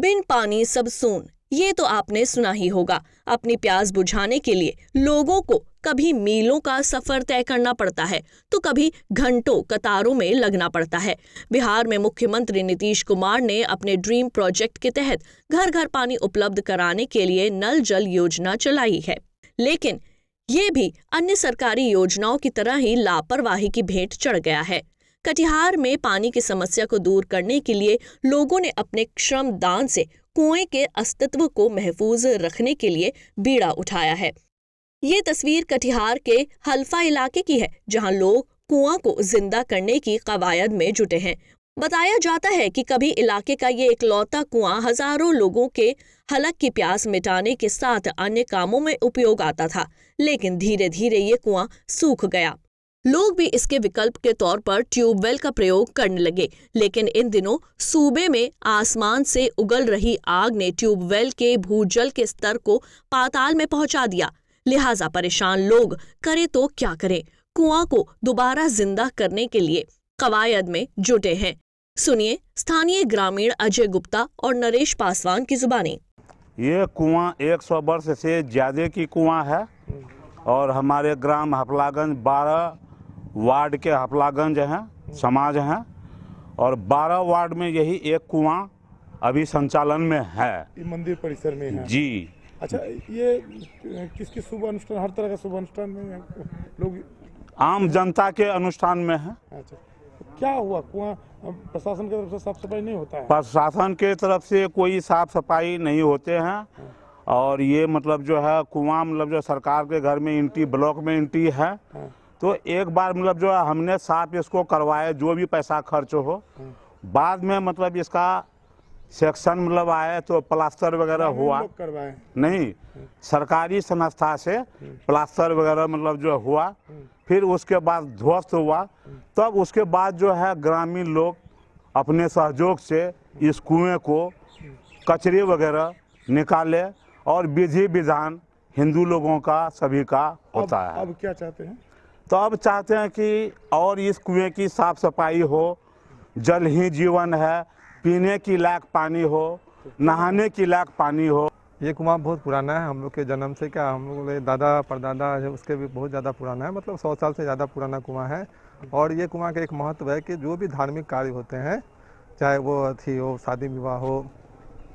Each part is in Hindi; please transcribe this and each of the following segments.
बिन पानी सब सून ये तो आपने सुना ही होगा अपनी प्यास बुझाने के लिए लोगों को कभी मीलों का सफर तय करना पड़ता है तो कभी घंटों कतारों में लगना पड़ता है बिहार में मुख्यमंत्री नीतीश कुमार ने अपने ड्रीम प्रोजेक्ट के तहत घर घर पानी उपलब्ध कराने के लिए नल जल योजना चलाई है लेकिन ये भी अन्य सरकारी योजनाओं की तरह ही लापरवाही की भेंट चढ़ गया है कटिहार में पानी की समस्या को दूर करने के लिए लोगों ने अपने श्रम दान से कुएं के अस्तित्व को महफूज रखने के लिए बीड़ा उठाया है ये तस्वीर कटिहार के हल्फा इलाके की है जहां लोग कुआं को जिंदा करने की कवायद में जुटे हैं बताया जाता है कि कभी इलाके का ये इकलौता कुआं हजारों लोगों के हलक की प्यास मिटाने के साथ अन्य कामों में उपयोग आता था लेकिन धीरे धीरे ये कुआं सूख गया लोग भी इसके विकल्प के तौर पर ट्यूबवेल का प्रयोग करने लगे लेकिन इन दिनों सूबे में आसमान से उगल रही आग ने ट्यूबवेल के भूजल के स्तर को पाताल में पहुंचा दिया लिहाजा परेशान लोग करे तो क्या करें कुआं को दोबारा जिंदा करने के लिए कवायद में जुटे हैं सुनिए स्थानीय ग्रामीण अजय गुप्ता और नरेश पासवान की जुबानी ये कुआं 100 वर्ष से ज्यादा की कुआं है और हमारे ग्राम हफलागंज बारह वार्ड के हफलागंज हैं समाज हैं और 12 वार्ड में यही एक कुआं अभी संचालन में है मंदिर परिसर में है जी अच्छा ये किसकी शुभ अनुष्ठान हर तरह का शुभ अनुष्ठान में लोग आम जनता के अनुष्ठान में है अच्छा क्या हुआ कुआं प्रशासन की तरफ से साफ सफाई नहीं होता है प्रशासन के तरफ से कोई साफ सफाई नहीं होते हैं और ये मतलब जो है कुआं मतलब जो सरकार के घर में इंटी ब्लॉक में इंटी है हाँ। तो एक बार मतलब जो हमने साफ इसको करवाया जो भी पैसा खर्च हो बाद में मतलब इसका सेक्शन मतलब आए तो प्लास्टर वगैरह हुआ नहीं सरकारी संस्था से प्लास्टर वगैरह मतलब जो हुआ फिर उसके बाद ध्वस्त हुआ तब उसके बाद जो है ग्रामीण लोग अपने सहयोग से इस कुएँ को कचरे वगैरह निकाले और विधि विधान हिंदू लोगों का सभी का होता अब, है अब क्या चाहते हैं तो अब चाहते हैं कि और इस कुएं की साफ सफाई हो जल ही जीवन है पीने की लायक पानी हो नहाने की लायक पानी हो ये कुआं बहुत पुराना है हम लोग के जन्म से क्या हम लोग दादा परदादा है उसके भी बहुत ज़्यादा पुराना है मतलब सौ साल से ज़्यादा पुराना कुआं है और ये कुआं का एक महत्व है कि जो भी धार्मिक कार्य होते हैं चाहे वो अथी हो शादी विवाह हो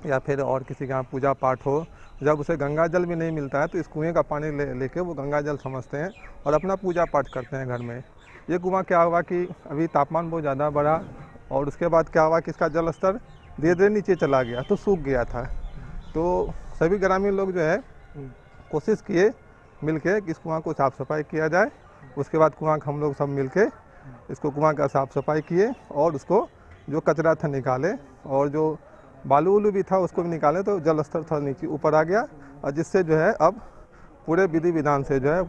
या फिर और किसी के यहाँ पूजा पाठ हो जब उसे गंगा जल भी नहीं मिलता है तो इस कुएँ का पानी ले लेके वो गंगा जल समझते हैं और अपना पूजा पाठ करते हैं घर में ये कुआँ क्या हुआ कि अभी तापमान बहुत ज़्यादा बढ़ा और उसके बाद क्या हुआ कि इसका जल स्तर धीरे धीरे नीचे चला गया तो सूख गया था तो सभी ग्रामीण लोग जो है कोशिश किए मिल के कि इस कुआँ को साफ़ सफाई किया जाए उसके बाद कुआँ हम लोग सब मिल के इसको कुआँ का साफ़ सफाई किए और उसको जो कचरा था निकाले और जो बालू उलू भी था उसको भी निकाले तो जल स्तर थोड़ा नीचे ऊपर आ गया और जिससे जो है अब पूरे विधि विधान से जो है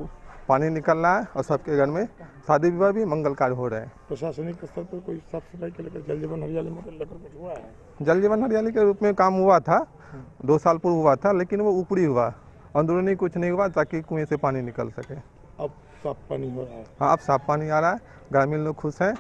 पानी निकल रहा है और सबके घर में शादी विवाह भी मंगल कार्य हो रहे हैं प्रशासनिक स्तर पर कोई साफ सफाई के लेकर जल जीवन हरियाली लेकर हुआ है जल जीवन हरियाली के रूप में काम हुआ था दो साल पूर्व हुआ था लेकिन वो ऊपरी हुआ अंदरूनी कुछ नहीं हुआ ताकि कुएं से पानी निकल सके अब साफ पानी हो रहा है हाँ अब साफ पानी आ रहा है ग्रामीण लोग खुश हैं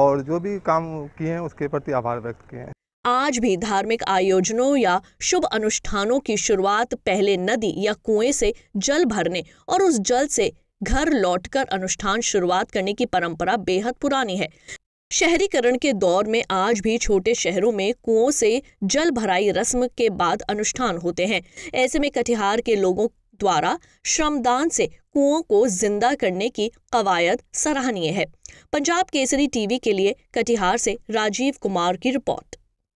और जो भी काम किए हैं उसके प्रति आभार व्यक्त किए हैं आज भी धार्मिक आयोजनों या शुभ अनुष्ठानों की शुरुआत पहले नदी या कुएं से जल भरने और उस जल से घर लौटकर अनुष्ठान शुरुआत करने की परंपरा बेहद पुरानी है शहरीकरण के दौर में आज भी छोटे शहरों में कुओं से जल भराई रस्म के बाद अनुष्ठान होते हैं ऐसे में कटिहार के लोगों द्वारा श्रमदान से कुओं को जिंदा करने की कवायद सराहनीय है पंजाब केसरी टीवी के लिए कटिहार से राजीव कुमार की रिपोर्ट